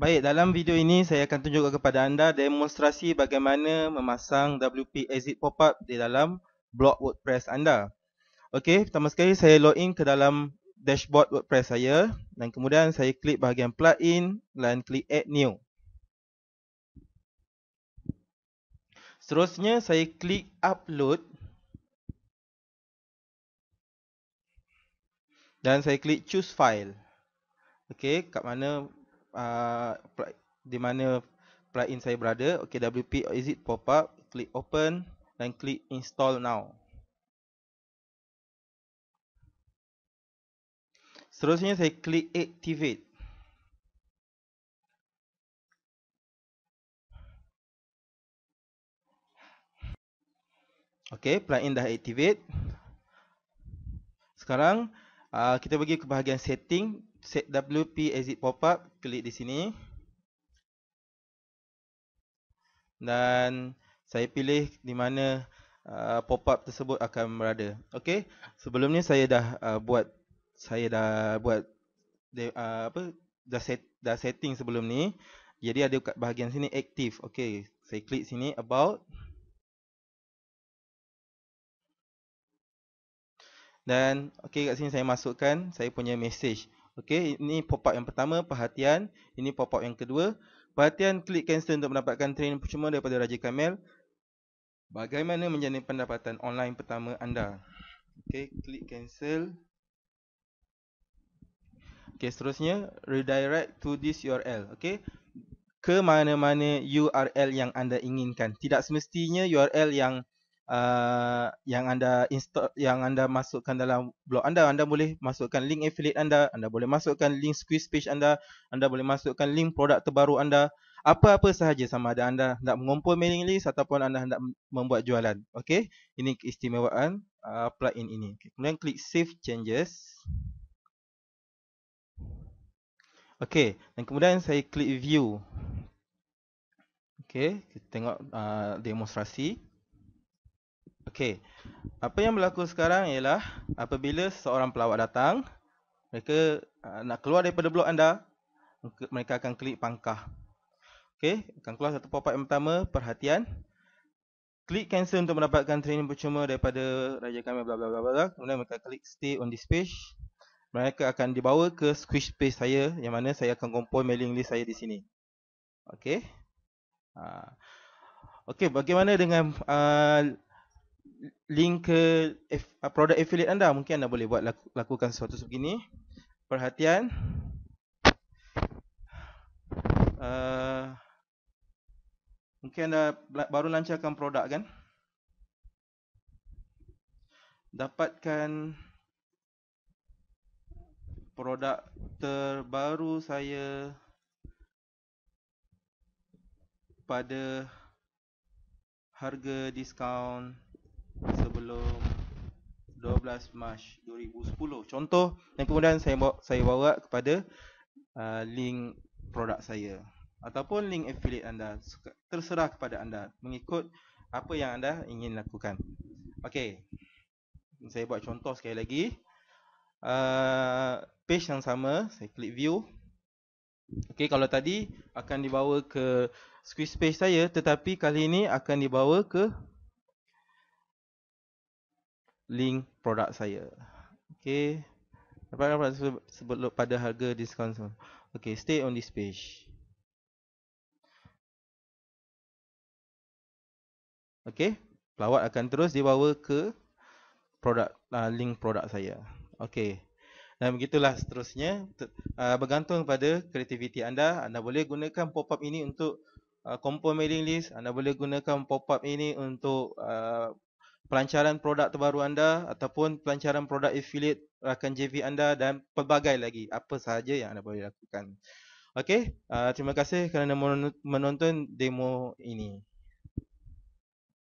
Baik, dalam video ini saya akan tunjukkan kepada anda demonstrasi bagaimana memasang WP Exit Popup di dalam blog WordPress anda. Okey, pertama sekali saya login ke dalam dashboard WordPress saya dan kemudian saya klik bahagian plugin dan klik add new. Seterusnya saya klik upload dan saya klik choose file. Okey, kat mana uh, di mana plugin saya berada. Okay, WP exit pop up, klik open dan klik install now. Seterusnya saya klik activate. Okay, plugin dah activate. Sekarang uh, kita pergi ke bahagian setting set WP exit pop-up, klik di sini. Dan saya pilih di mana uh, pop-up tersebut akan berada. Okey, sebelumnya saya dah uh, buat saya dah buat de, uh, apa dah set dah setting sebelum ni. Jadi ada kat bahagian sini active. Okey, saya klik sini about Dan okey kat sini saya masukkan saya punya message. Okey, ini pop-up yang pertama, perhatian. Ini pop-up yang kedua. Perhatian, klik cancel untuk mendapatkan training percuma daripada Raja Kamel. Bagaimana menjana pendapatan online pertama anda? Okey, klik cancel. Okey, seterusnya, redirect to this URL. Okey, ke mana-mana URL yang anda inginkan. Tidak semestinya URL yang Uh, yang anda install yang anda masukkan dalam blog anda anda boleh masukkan link affiliate anda anda boleh masukkan link squeeze page anda anda boleh masukkan link produk terbaru anda apa-apa sahaja sama ada anda hendak mengumpul mailing list ataupun anda hendak membuat jualan okey ini keistimewaan uh, plugin ini okay. kemudian klik save changes okey dan kemudian saya klik view okey kita tengok uh, demonstrasi demonstrasi Okey. Apa yang berlaku sekarang ialah apabila seorang pelawat datang, mereka uh, nak keluar daripada blok anda, mereka akan klik pangkah. Okey, akan keluar satu pop-up yang pertama, perhatian. Klik cancel untuk mendapatkan training percuma daripada Raja Kami bla bla bla bla. Kemudian mereka klik stay on this page. Mereka akan dibawa ke squish page saya yang mana saya akan kumpul mailing list saya di sini. Okey. Ha. Okey, bagaimana dengan uh, link ke uh, produk affiliate anda mungkin anda boleh buat lakukan sesuatu sebegini perhatian uh, mungkin anda baru lancarkan produk kan dapatkan produk terbaru saya pada harga diskaun sebelum 12 Mac 2010. Contoh dan kemudian saya bawa, saya bawa kepada uh, link produk saya ataupun link affiliate anda terserah kepada anda mengikut apa yang anda ingin lakukan. Okey. Saya buat contoh sekali lagi. Uh, page yang sama, saya klik view. Okey, kalau tadi akan dibawa ke squeeze page saya tetapi kali ini akan dibawa ke link produk saya. Okey. Apa apa sebelum pada harga diskaun tu. Okey, stay on this page. Okey, pelawat akan terus dibawa ke produk uh, link produk saya. Okey. Dan begitulah seterusnya uh, bergantung pada kreativiti anda, anda boleh gunakan pop-up ini untuk uh, ah, compo mailing list, anda boleh gunakan pop-up ini untuk pelancaran produk terbaru anda ataupun pelancaran produk affiliate rakan JV anda dan pelbagai lagi apa sahaja yang anda boleh lakukan. Okey, uh, terima kasih kerana menonton demo ini.